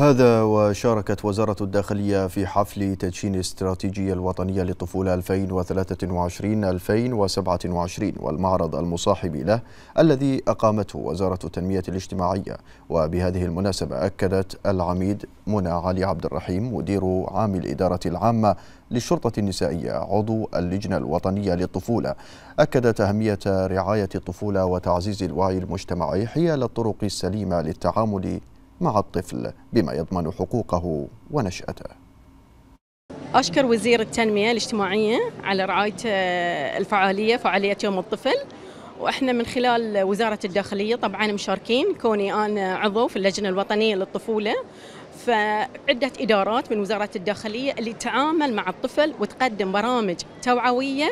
هذا وشاركت وزارة الداخلية في حفل تدشين الاستراتيجية الوطنية للطفولة 2023-2027 والمعرض المصاحب له الذي أقامته وزارة التنمية الاجتماعية وبهذه المناسبة أكدت العميد منى علي عبد الرحيم مدير عام الإدارة العامة للشرطة النسائية عضو اللجنة الوطنية للطفولة أكدت أهمية رعاية الطفولة وتعزيز الوعي المجتمعي حيال الطرق السليمة للتعامل مع الطفل بما يضمن حقوقه ونشأته أشكر وزير التنمية الاجتماعية على رعاية آه، الفعالية فعالية يوم الطفل واحنا من خلال وزارة الداخلية طبعا مشاركين كوني أنا عضو في اللجنة الوطنية للطفولة فعدة إدارات من وزارة الداخلية اللي تعامل مع الطفل وتقدم برامج توعوية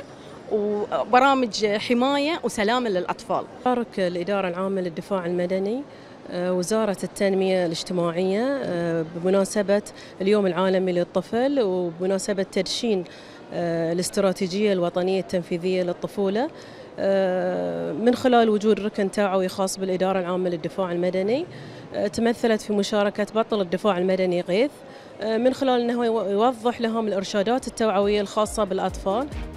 وبرامج حماية وسلامة للأطفال شارك الإدارة العامة للدفاع المدني آه، وزارة التنمية الاجتماعية آه، بمناسبة اليوم العالمي للطفل وبمناسبة تدشين آه، الاستراتيجية الوطنية التنفيذية للطفولة من خلال وجود ركن توعوي خاص بالإدارة العامة للدفاع المدني تمثلت في مشاركة بطل الدفاع المدني غيث من خلال أنه يوضح لهم الإرشادات التوعوية الخاصة بالأطفال